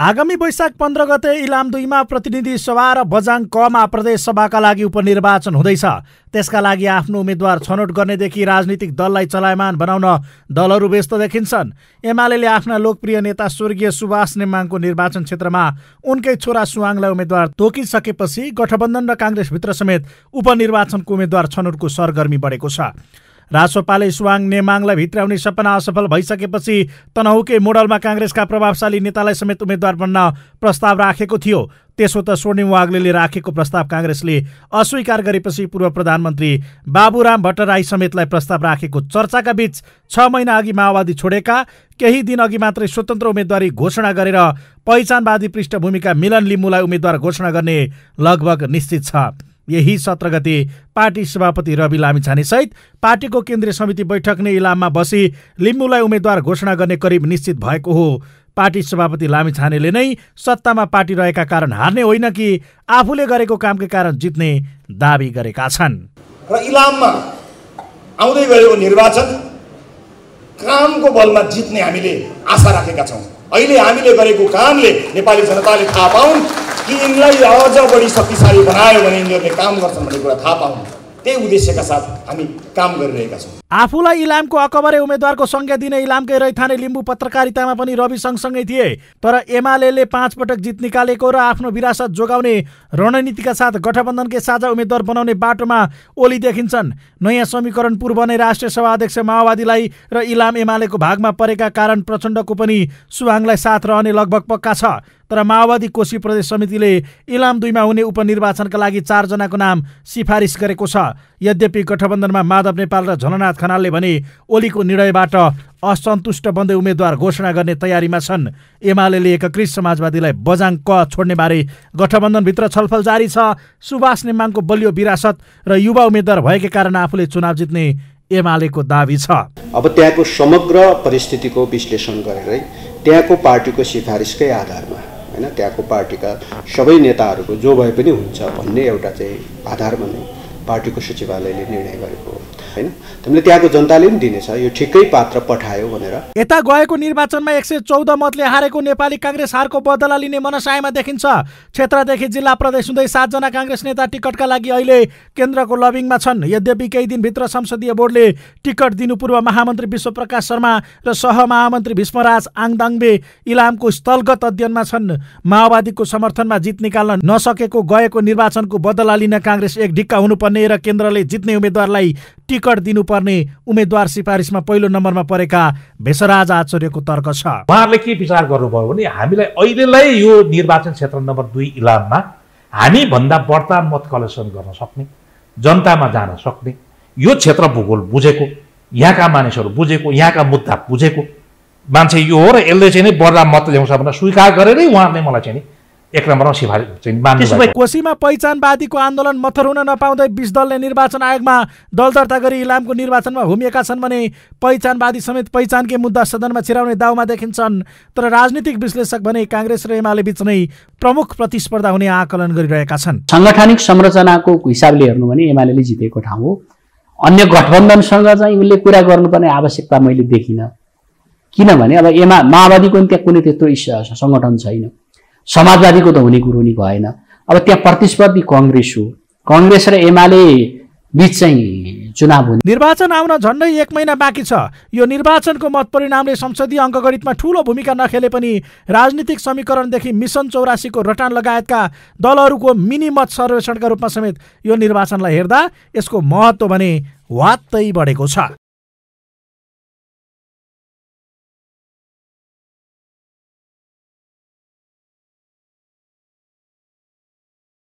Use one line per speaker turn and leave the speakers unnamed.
आगामी वैशाख पन्ध्र गते इलाम दुईमा प्रतिनिधि सभा र बजाङ कमा प्रदेश सभाका लागि उपनिर्वाचन हुँदैछ त्यसका लागि आफ्नो उम्मेद्वार छनौट गर्नेदेखि राजनीतिक दललाई चलायमान बनाउन दलहरू व्यस्त देखिन्छन् एमाले आफ्ना लोकप्रिय नेता स्वर्गीय सुभाष नेमाङको निर्वाचन क्षेत्रमा उनकै छोरा सुवाङलाई उम्मेद्वार तोकिसकेपछि गठबन्धन र काङ्ग्रेसभित्र समेत उपनिर्वाचनको उम्मेद्वार छनौटको सरगर्मी बढेको छ रासोपाले सुवाङ नेमाङलाई भित्राउने सपना असफल भइसकेपछि तनहुकै मोडलमा काङ्ग्रेसका प्रभावशाली नेतालाई समेत उम्मेद्वार बन्न प्रस्ताव राखेको थियो त्यसो त स्वर्णिम वाग्ले राखेको प्रस्ताव काङ्ग्रेसले अस्वीकार गरेपछि पूर्व प्रधानमन्त्री बाबुराम भट्टराई समेतलाई प्रस्ताव राखेको चर्चाका बीच छ महिना अघि माओवादी छोडेका केही दिन अघि मात्रै स्वतन्त्र उम्मेद्वारी घोषणा गरेर पहिचानवादी पृष्ठभूमिका मिलन लिम्बूलाई उम्मेद्वार घोषणा गर्ने लगभग निश्चित छ यही सत्र गते पार्टी सभापति रवि लामिछानेसहित पार्टीको केन्द्रीय समिति बैठक नै इलाममा बसी लिम्बूलाई उम्मेद्वार घोषणा गर्ने करिब निश्चित भएको हो पार्टी सभापति लामिछानेले नै सत्तामा पार्टी रहेका कारण हार्ने होइन कि आफूले गरेको कामकै कारण जित्ने दावी गरेका छन्
र इलाममा आउँदै गएको निर्वाचन कामको बलमा जित्ने हामीले आशा राखेका छौँ अहिले हामीले गरेको कामले नेपाली जनताले थाहा पाउन् कि यिनलाई अझ बढी शक्तिशाली बनायो भने यिनीहरूले काम गर्छन् भन्ने कुरा थाहा पाउँ त्यही उद्देश्यका साथ हामी काम गरिरहेका छौँ
आफूलाई इलामको अकबरे उम्मेद्वारको संज्ञा दिने इलामकै रैथाने लिम्बू पत्रकारितामा पनि रवि सँगसँगै थिए तर एमाले पाँच पटक जित निकालेको र आफ्नो विरासत जोगाउने रणनीतिका साथ गठबन्धनकै साझा उम्मेद्वार बनाउने बाटोमा ओली देखिन्छन् नयाँ समीकरण पूर्व नै राष्ट्रिय सभा अध्यक्ष माओवादीलाई र इलाम एमालेको भागमा परेका कारण प्रचण्डको पनि सुहाङलाई साथ रहने लगभग पक्का छ तर माओवादी कोशी प्रदेश समितिले इलाम दुईमा हुने उपनिर्वाचनका लागि चारजनाको नाम सिफारिस गरेको छ यद्यपि गठबन्धनमा माधव नेपाल र झलनाथ खनालले भने ओलीको निर्णयबाट असन्तुष्ट बन्दै उम्मेद्वार घोषणा गर्ने तयारीमा छन् एमाले एककृत समाजवादीलाई बजाङ क छोड्नेबारे गठबन्धनभित्र छलफल जारी छ सुभाष नेमाङको बलियो विरासत र युवा उम्मेद्वार भएकै कारण आफूले चुनाव जित्ने एमालेको दावी छ अब त्यहाँको समग्र परिस्थितिको विश्लेषण गरेरै त्यहाँको पार्टीको सिफारिसकै आधारमा होइन त्यहाँको पार्टीका सबै नेताहरूको जो भए पनि हुन्छ भन्ने एउटा चाहिँ आधारमा नै पार्टीको सचिवालयले निर्णय गरेको होइन त्यसले त्यहाँको जनताले पनि दिनेछ यो ठिकै पात्र पठायो भनेर यता गएको निर्वाचनमा एक सय चौध मतले हारेको नेपाली काङ्ग्रेस हारको बदला लिने मनसायमा देखिन्छ क्षेत्रदेखि जिल्ला प्रदेश हुँदै सातजना काङ्ग्रेस नेता टिकटका लागि अहिले केन्द्रको लबिङमा छन् यद्यपि केही दिनभित्र संसदीय बोर्डले टिकट दिनु पूर्व महामन्त्री विश्वप्रकाश शर्मा र सह सहमहामन्त्री भीष्मराज आङदाङबे इलामको स्थलगत अध्ययनमा छन् माओवादीको समर्थनमा जित निकाल्न नसकेको गएको निर्वाचनको बदला लिन काङ्ग्रेस एक ढिक्का हुनुपर्ने र केन्द्रले जित्ने उम्मेद्वारलाई टिकट दिनुपर्ने उम्मेद्वार सिफारिसमा
पहिलो नम्बरमा परेका भेषराज आचार्यको तर्क छ उहाँहरूले के विचार गर्नुभयो भने हामीलाई अहिलेलाई यो निर्वाचन क्षेत्र नम्बर दुई इलाममा हामीभन्दा बढ्ता मत कलेक्सन गर्न सक्ने जनतामा जान सक्ने यो क्षेत्र भूगोल बुझेको यहाँका मानिसहरू बुझेको यहाँका मुद्दा बुझेको मान्छे यो हो र यसले चाहिँ नै बढ्दा मत ल्याउँछ भनेर स्वीकार गरेरै उहाँहरूले मलाई चाहिँ नि एक
कोसीमा पहिचानवादीको आन्दोलन मथर हुन नपाउँदै बिस दलले निर्वाचन आयोगमा दल दर्ता गरी इलामको निर्वाचनमा होमिएका छन् भने पहिचानवादी समेत पहिचानकै मुद्दा सदनमा छिराउने दाउमा देखिन्छन् तर राजनीतिक विश्लेषक भने काङ्ग्रेस र एमाले बीच नै प्रमुख प्रतिस्पर्धा हुने आकलन गरिरहेका छन् साङ्गठनिक संरचनाको हिसाबले हेर्नु भने एमाले जितेको ठाउँ हो अन्य गठबन्धनसँग चाहिँ उसले कुरा गर्नुपर्ने आवश्यकता मैले देखिनँ किनभने अब एमा माओवादीको पनि त्यहाँ कुनै त्यत्रो सङ्गठन छैन समाजवादीको त हुने कुरो नि भएन अब त्यहाँ प्रतिस्पर्धी कङ्ग्रेस हो कङ्ग्रेस र एमाले बिच चाहिँ चुनाव हुने निर्वाचन आउन झन्डै एक महिना बाँकी छ यो निर्वाचनको मत परिणामले संसदीय अङ्कगणितमा ठुलो भूमिका नखेले पनि राजनीतिक समीकरणदेखि मिसन चौरासीको रटान लगायतका दलहरूको मिनी मत सर्वेक्षणका रूपमा समेत यो निर्वाचनलाई हेर्दा यसको महत्त्व भने वात्तै बढेको छ